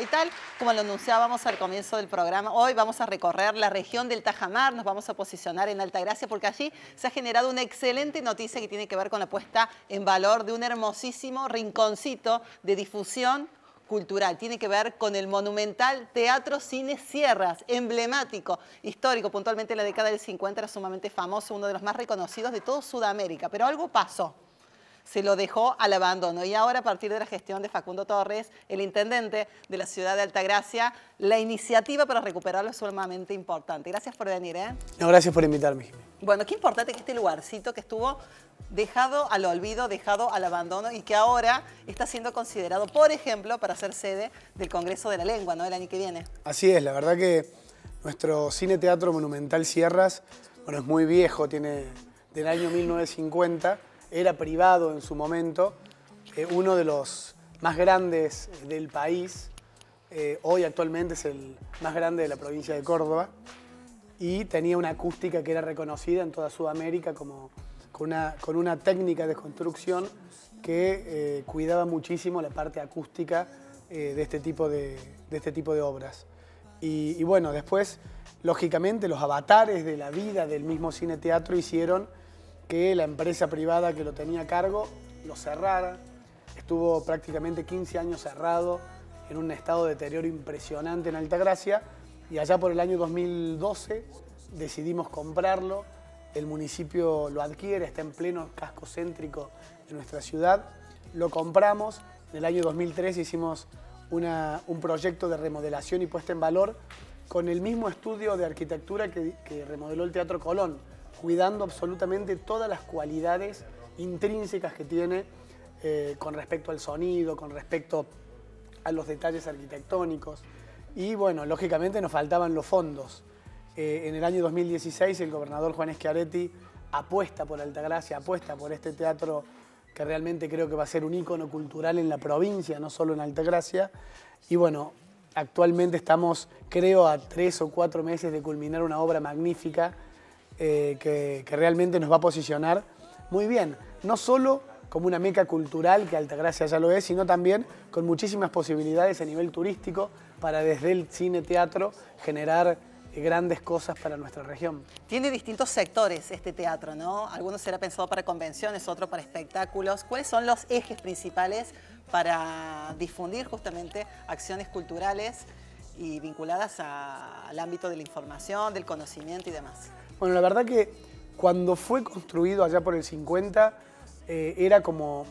Y tal, como lo anunciábamos al comienzo del programa, hoy vamos a recorrer la región del Tajamar, nos vamos a posicionar en Altagracia porque allí se ha generado una excelente noticia que tiene que ver con la puesta en valor de un hermosísimo rinconcito de difusión cultural, tiene que ver con el monumental Teatro Cine Sierras, emblemático, histórico, puntualmente en la década del 50 era sumamente famoso, uno de los más reconocidos de todo Sudamérica, pero algo pasó se lo dejó al abandono. Y ahora, a partir de la gestión de Facundo Torres, el intendente de la ciudad de Altagracia, la iniciativa para recuperarlo es sumamente importante. Gracias por venir. ¿eh? No, gracias por invitarme. Bueno, qué importante que este lugarcito que estuvo dejado al olvido, dejado al abandono y que ahora está siendo considerado, por ejemplo, para ser sede del Congreso de la Lengua, ¿no? El año que viene. Así es, la verdad que nuestro Cine Teatro Monumental Sierras, bueno, es muy viejo, tiene del año 1950 era privado en su momento, eh, uno de los más grandes del país, eh, hoy actualmente es el más grande de la provincia de Córdoba, y tenía una acústica que era reconocida en toda Sudamérica como con una, con una técnica de construcción que eh, cuidaba muchísimo la parte acústica de, este tipo de, de, este tipo de obras. Y, y bueno, después, lógicamente, los avatares de la vida del mismo cine teatro hicieron que la empresa privada que lo tenía a cargo lo cerrara. Estuvo prácticamente 15 años cerrado en un estado de deterioro impresionante en Altagracia y allá por el año 2012 decidimos comprarlo. El municipio lo adquiere, está en pleno casco céntrico de nuestra ciudad. Lo compramos, en el año 2003 hicimos un proyecto de remodelación y puesta en valor con el mismo estudio de arquitectura que remodeló el Teatro Colón cuidando absolutamente todas las cualidades intrínsecas que tiene eh, con respecto al sonido, con respecto a los detalles arquitectónicos. Y bueno, lógicamente nos faltaban los fondos. Eh, en el año 2016 el gobernador Juan Eschiaretti apuesta por Altagracia, apuesta por este teatro que realmente creo que va a ser un ícono cultural en la provincia, no solo en Altagracia. Y bueno, actualmente estamos creo a tres o cuatro meses de culminar una obra magnífica eh, que, realmente nos va a posicionar muy bien, no solo como una meca cultural, que Altagracia ya lo es, sino también con muchísimas posibilidades a nivel turístico para desde el cine, teatro, generar eh, grandes cosas para nuestra región. Tiene distintos sectores este teatro, ¿no? Algunos será pensado para convenciones, otro para espectáculos. ¿Cuáles son los ejes principales para difundir justamente acciones culturales y vinculadas al ámbito de la información, del conocimiento y demás. Bueno, la verdad que cuando fue construido allá por el 50, eh, era como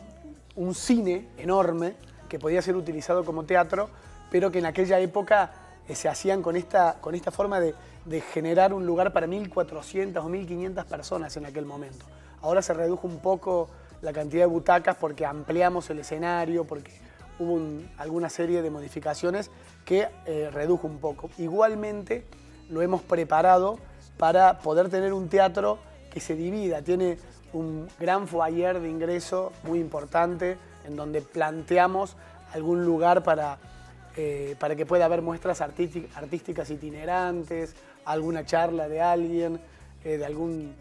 un cine enorme que podía ser utilizado como teatro, pero que en aquella época eh, se hacían con esta, con esta forma de, de generar un lugar para 1.400 o 1.500 personas en aquel momento. Ahora se redujo un poco la cantidad de butacas porque ampliamos el escenario, porque hubo alguna serie de modificaciones que eh, redujo un poco. Igualmente lo hemos preparado para poder tener un teatro que se divida, tiene un gran foyer de ingreso muy importante en donde planteamos algún lugar para, eh, para que pueda haber muestras artísticas itinerantes, alguna charla de alguien, eh, de, algún,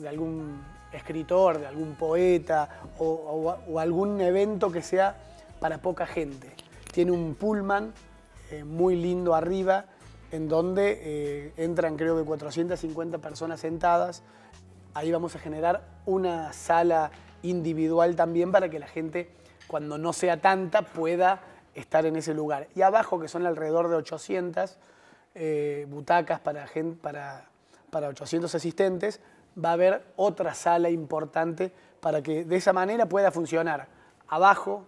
de algún escritor, de algún poeta o algún evento que sea para poca gente. Tiene un pullman eh, muy lindo arriba, en donde eh, entran creo que 450 personas sentadas. Ahí vamos a generar una sala individual también para que la gente, cuando no sea tanta, pueda estar en ese lugar. Y abajo, que son alrededor de 800 eh, butacas para, gente, para, para 800 asistentes, va a haber otra sala importante para que de esa manera pueda funcionar abajo,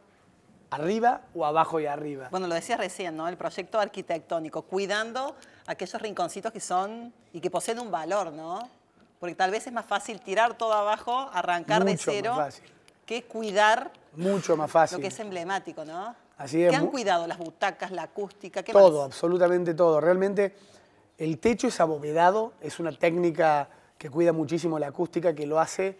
arriba o abajo y arriba. Bueno, lo decías recién, ¿no? El proyecto arquitectónico, cuidando aquellos rinconcitos que son y que poseen un valor, ¿no? Porque tal vez es más fácil tirar todo abajo, arrancar de cero, que cuidar Mucho más fácil. lo que es emblemático, ¿no? Así es. ¿Qué han cuidado? ¿Las butacas, la acústica? que todo, absolutamente todo. Realmente el techo es abovedado, es una técnica que cuida muchísimo la acústica, que lo hace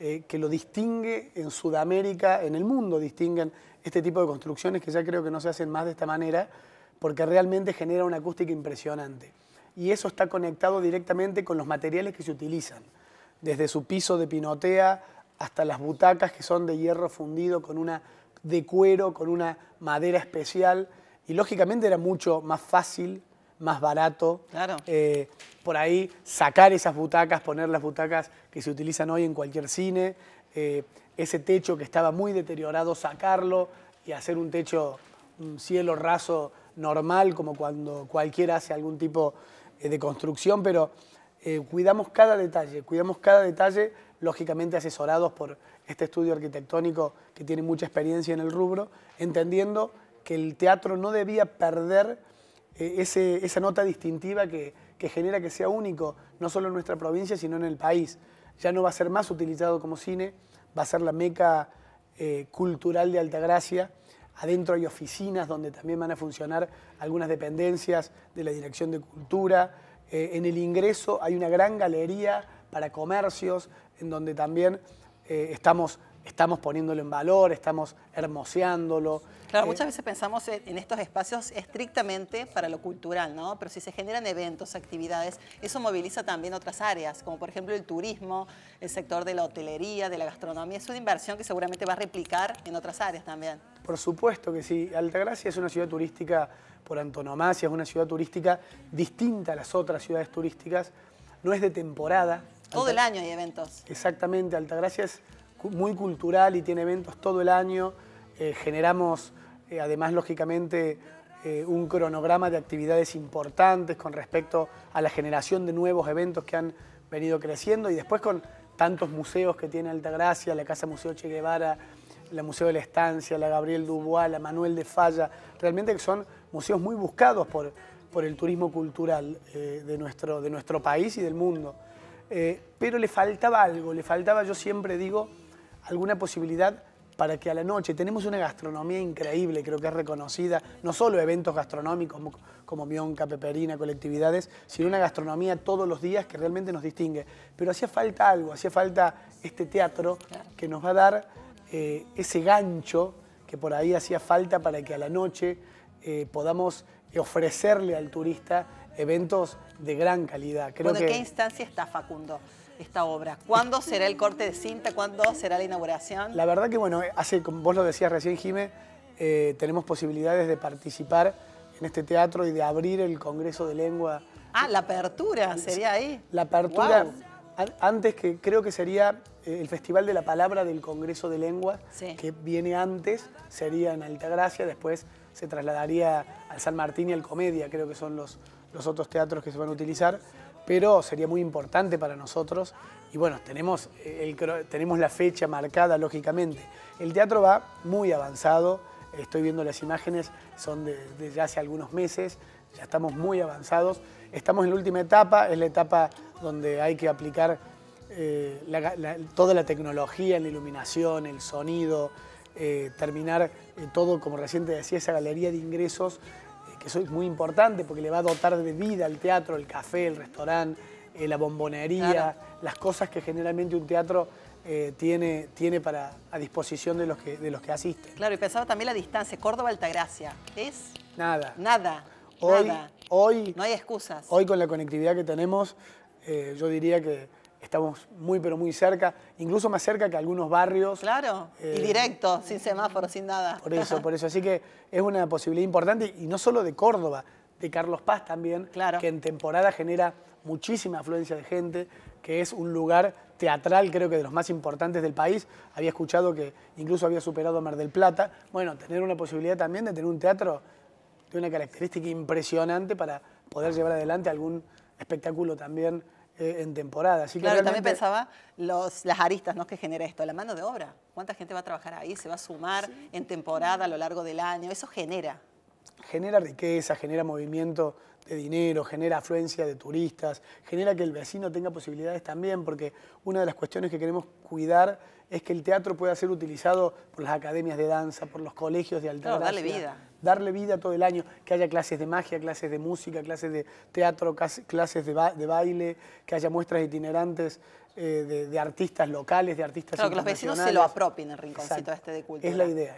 eh, que lo distingue en Sudamérica, en el mundo distinguen este tipo de construcciones que ya creo que no se hacen más de esta manera, porque realmente genera una acústica impresionante. Y eso está conectado directamente con los materiales que se utilizan, desde su piso de pinotea hasta las butacas que son de hierro fundido con una de cuero, con una madera especial. Y lógicamente era mucho más fácil más barato. Eh, por ahí sacar esas butacas, poner las butacas que se utilizan hoy en cualquier cine, eh, ese techo que estaba muy deteriorado, sacarlo y hacer un techo, un cielo raso normal, como cuando cualquiera hace algún tipo eh, de construcción, pero cuidamos cada detalle, cuidamos cada detalle, lógicamente asesorados por este estudio arquitectónico que tiene mucha experiencia en el rubro, entendiendo que el teatro no debía perder e-, esa nota distintiva que, genera que sea único, no solo en nuestra provincia, sino en el país. Ya no va a ser más utilizado como cine, va a ser la meca eh, cultural de Altagracia. Adentro hay oficinas donde también van a funcionar algunas dependencias de la Dirección de Cultura. Eh, en el ingreso hay una gran galería para comercios, en donde también eh, estamos estamos poniéndolo en valor, estamos hermoseándolo. Claro, eh, muchas veces pensamos en estos espacios estrictamente para lo cultural, ¿no? Pero si se generan eventos, actividades, eso moviliza también otras áreas, como por ejemplo el turismo, el sector de la hotelería, de la gastronomía. Es una inversión que seguramente va a replicar en otras áreas también. Por supuesto que sí. Altagracia es una ciudad turística por antonomasia, es una ciudad turística distinta a las otras ciudades turísticas. No es de temporada. Todo el año hay eventos. Exactamente, Altagracia es muy cultural y tiene eventos todo el año. Eh, generamos, eh, además, lógicamente, eh, un cronograma de actividades importantes con respecto a la generación de nuevos eventos que han venido creciendo y después con tantos museos que tiene Altagracia, la Casa Museo Che Guevara, la Museo de la Estancia, la Gabriel Dubois, la Manuel de Falla, realmente que son museos muy buscados por, por el turismo cultural de, nuestro, de nuestro país y del mundo. pero le faltaba algo, le faltaba, yo siempre digo, alguna posibilidad para que a la noche tenemos una gastronomía increíble, creo que es reconocida, no solo eventos gastronómicos como, Mionca, Peperina, colectividades, sino una gastronomía todos los días que realmente nos distingue. Pero hacía falta algo, hacía falta este teatro que nos va a dar eh, ese gancho que por ahí hacía falta para que a la noche eh, podamos ofrecerle al turista eventos de gran calidad. Creo ¿De qué instancia está Facundo? esta obra? ¿Cuándo será el corte de cinta? ¿Cuándo será la inauguración? La verdad que, bueno, hace, como vos lo decías recién, Jimé, eh, tenemos posibilidades de participar en este teatro y de abrir el Congreso de Lengua. Ah, la apertura sería ahí. La apertura, antes que creo que sería eh, el Festival de la Palabra del Congreso de Lengua, que viene antes, sería en Altagracia, después se trasladaría al San Martín y al Comedia, creo que son los, los otros teatros que se van a utilizar pero sería muy importante para nosotros. Y bueno, tenemos, eh, tenemos la fecha marcada, lógicamente. El teatro va muy avanzado, estoy viendo las imágenes, son de, hace algunos meses, ya estamos muy avanzados. Estamos en la última etapa, es la etapa donde hay que aplicar eh, toda la tecnología, la iluminación, el sonido, eh, terminar todo, como recién decía, esa galería de ingresos eso es muy importante porque le va a dotar de vida al teatro, el café, el restaurante, eh, la bombonería, las cosas que generalmente un teatro eh, tiene, tiene para, a disposición de los, que, de los que asisten. Claro, y pensaba también la distancia, Córdoba-Altagracia, es... Nada. Nada. Hoy, hoy... No hay excusas. Hoy con la conectividad que tenemos, eh, yo diría que estamos muy pero muy cerca, incluso más cerca que algunos barrios. Claro, y eh, directo, sin semáforo, sin nada. Por eso, por eso. Así que es una posibilidad importante, y no solo de Córdoba, de Carlos Paz también, que en temporada genera muchísima afluencia de gente, que es un lugar teatral, creo que de los más importantes del país. Había escuchado que incluso había superado a Mar del Plata. Bueno, tener una posibilidad también de tener un teatro de una característica impresionante para poder llevar adelante algún espectáculo también eh, en temporada. claro, también pensaba los, las aristas ¿no? que genera esto, la mano de obra. ¿Cuánta gente va a trabajar ahí? ¿Se va a sumar en temporada a lo largo del año? Eso genera. Genera riqueza, genera movimiento de dinero, genera afluencia de turistas, genera que el vecino tenga posibilidades también, porque una de las cuestiones que queremos cuidar es que el teatro pueda ser utilizado por las academias de danza, por los colegios de alta darle vida. Darle vida todo el año, que haya clases de magia, clases de música, clases de teatro, clases de, baile, que haya muestras itinerantes eh, de, artistas locales, de artistas claro, que los vecinos se lo apropien el rinconcito este de cultura. Es la idea.